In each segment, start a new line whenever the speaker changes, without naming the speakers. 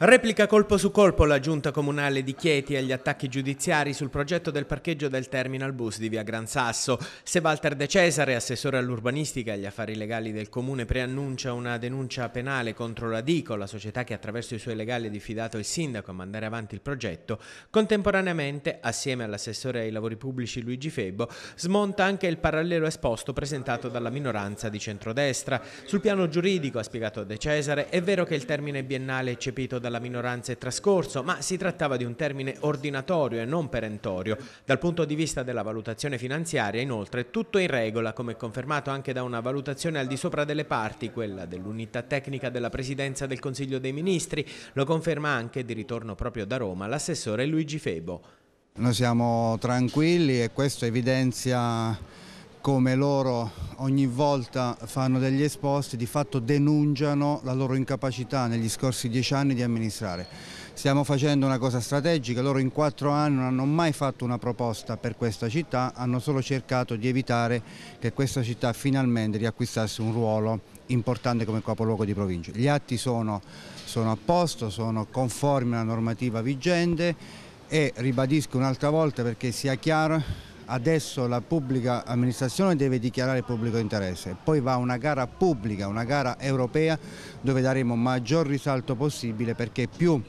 Replica colpo su colpo la giunta comunale di Chieti agli attacchi giudiziari sul progetto del parcheggio del terminal bus di via Gran Sasso. Se Walter De Cesare, assessore all'urbanistica e agli affari legali del comune, preannuncia una denuncia penale contro la Dico, la società che attraverso i suoi legali ha diffidato il sindaco a mandare avanti il progetto, contemporaneamente, assieme all'assessore ai lavori pubblici Luigi Febo, smonta anche il parallelo esposto presentato dalla minoranza di centrodestra. Sul piano giuridico, ha spiegato De Cesare, è vero che il termine biennale eccepito da dalla minoranza è trascorso, ma si trattava di un termine ordinatorio e non perentorio. Dal punto di vista della valutazione finanziaria, inoltre, tutto in regola, come confermato anche da una valutazione al di sopra delle parti, quella dell'unità tecnica della Presidenza del Consiglio dei Ministri. Lo conferma anche, di ritorno proprio da Roma, l'assessore Luigi Febo.
Noi siamo tranquilli e questo evidenzia come loro ogni volta fanno degli esposti, di fatto denunciano la loro incapacità negli scorsi dieci anni di amministrare. Stiamo facendo una cosa strategica, loro in quattro anni non hanno mai fatto una proposta per questa città, hanno solo cercato di evitare che questa città finalmente riacquistasse un ruolo importante come capoluogo di provincia. Gli atti sono, sono a posto, sono conformi alla normativa vigente e ribadisco un'altra volta perché sia chiaro adesso la pubblica amministrazione deve dichiarare il pubblico interesse, poi va una gara pubblica, una gara europea dove daremo maggior risalto possibile perché più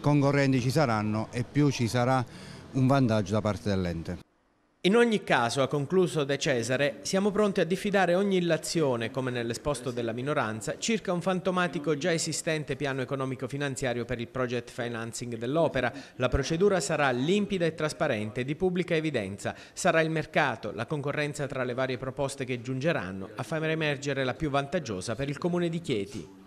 concorrenti ci saranno e più ci sarà un vantaggio da parte dell'ente.
In ogni caso, ha concluso De Cesare, siamo pronti a diffidare ogni illazione, come nell'esposto della minoranza, circa un fantomatico già esistente piano economico-finanziario per il project financing dell'opera. La procedura sarà limpida e trasparente, di pubblica evidenza. Sarà il mercato, la concorrenza tra le varie proposte che giungeranno a far emergere la più vantaggiosa per il comune di Chieti.